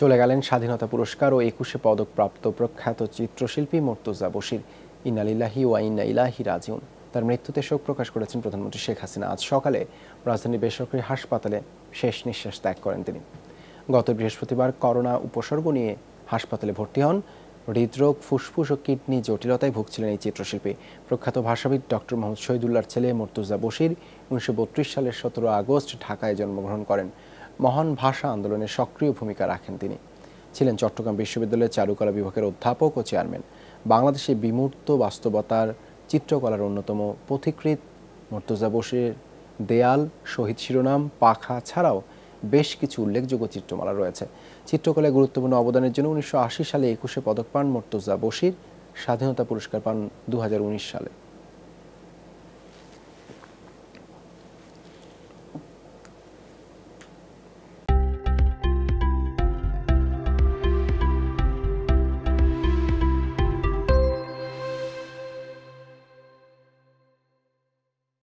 চলে গেলেন স্বাধীনতা পুরস্কার ও একুশে পদকপ্রাপ্ত প্রখ্যাত চিত্রশিল্পী মর্তুজা বশির ইনালিল্লাহি ও ইন্না ইলাহি রাজিউন তার মৃত্যুতে শোক প্রকাশ করেছেন প্রধানমন্ত্রী শেখ হাসিনা আজ সকালে রাজধানীর বেসরকারি হাসপাতালে শেষ নিঃশ্বাস ত্যাগ করেন তিনি গত বৃহস্পতিবার করোনা উপসর্গ নিয়ে হাসপাতালে ভর্তি হন হৃদরোগ ফুসফুস ও কিডনি জটিলতায় ভুগছিলেন এই চিত্রশিল্পী প্রখ্যাত ভাষাবিদ ডক্টর মোহাম্মদ শহীদুল্লাহর ছেলে মর্তুজা বশির উনিশশো সালের সতেরো আগস্ট ঢাকায় জন্মগ্রহণ করেন মহান ভাষা আন্দোলনে সক্রিয় ভূমিকা রাখেন তিনি ছিলেন চট্টগ্রাম বিশ্ববিদ্যালয়ের চারুকলা বিভাগের অধ্যাপক ও চেয়ারম্যান বাংলাদেশে বিমূর্ত বাস্তবতার চিত্রকলার অন্যতম পথিকৃত মুর্তজা বসের দেয়াল শহীদ শিরোনাম পাখা ছাড়াও বেশ কিছু উল্লেখযোগ্য চিত্রমালা রয়েছে চিত্রকলায় গুরুত্বপূর্ণ অবদানের জন্য উনিশশো সালে একুশে পদক পান মুর্তজা বসির স্বাধীনতা পুরস্কার পান দু সালে